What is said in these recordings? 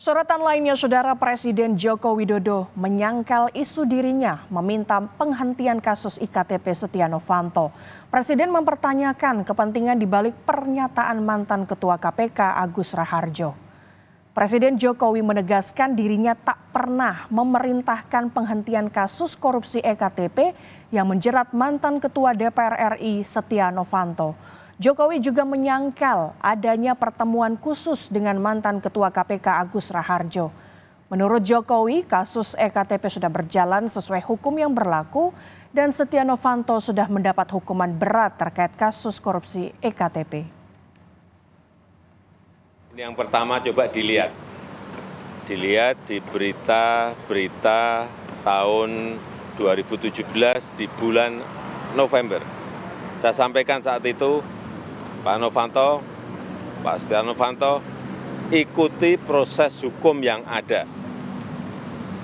Sorotan lainnya, Saudara Presiden Joko Widodo menyangkal isu dirinya meminta penghentian kasus IKTP Setia Novanto. Presiden mempertanyakan kepentingan dibalik pernyataan mantan Ketua KPK Agus Raharjo. Presiden Jokowi menegaskan dirinya tak pernah memerintahkan penghentian kasus korupsi EKTP yang menjerat mantan Ketua DPR RI Setia Novanto. Jokowi juga menyangkal adanya pertemuan khusus dengan mantan Ketua KPK Agus Raharjo. Menurut Jokowi, kasus EKTP sudah berjalan sesuai hukum yang berlaku dan Setia Novanto sudah mendapat hukuman berat terkait kasus korupsi EKTP. Yang pertama coba dilihat, dilihat di berita-berita tahun 2017 di bulan November. Saya sampaikan saat itu Pak Novanto, Pak Setia Novanto, ikuti proses hukum yang ada.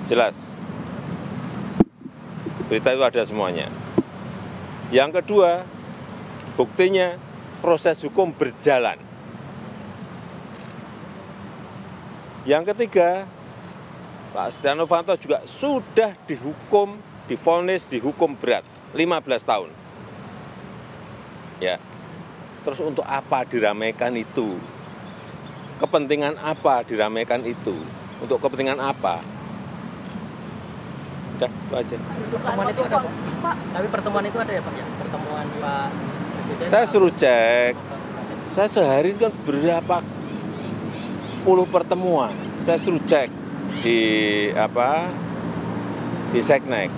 Jelas. Berita itu ada semuanya. Yang kedua, buktinya proses hukum berjalan. Yang ketiga, Pak Setia Novanto juga sudah dihukum, difonis, dihukum berat, 15 tahun. Ya. Terus untuk apa diramaikan itu? Kepentingan apa diramaikan itu? Untuk kepentingan apa? Udah, itu aja. Pertemuan itu ada, Pak. Tapi pertemuan itu ada ya, Pak? Ya? Pertemuan Pak Presiden? Saya suruh cek. Saya sehari itu kan berapa puluh pertemuan. Saya suruh cek di apa di seknek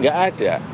nggak ada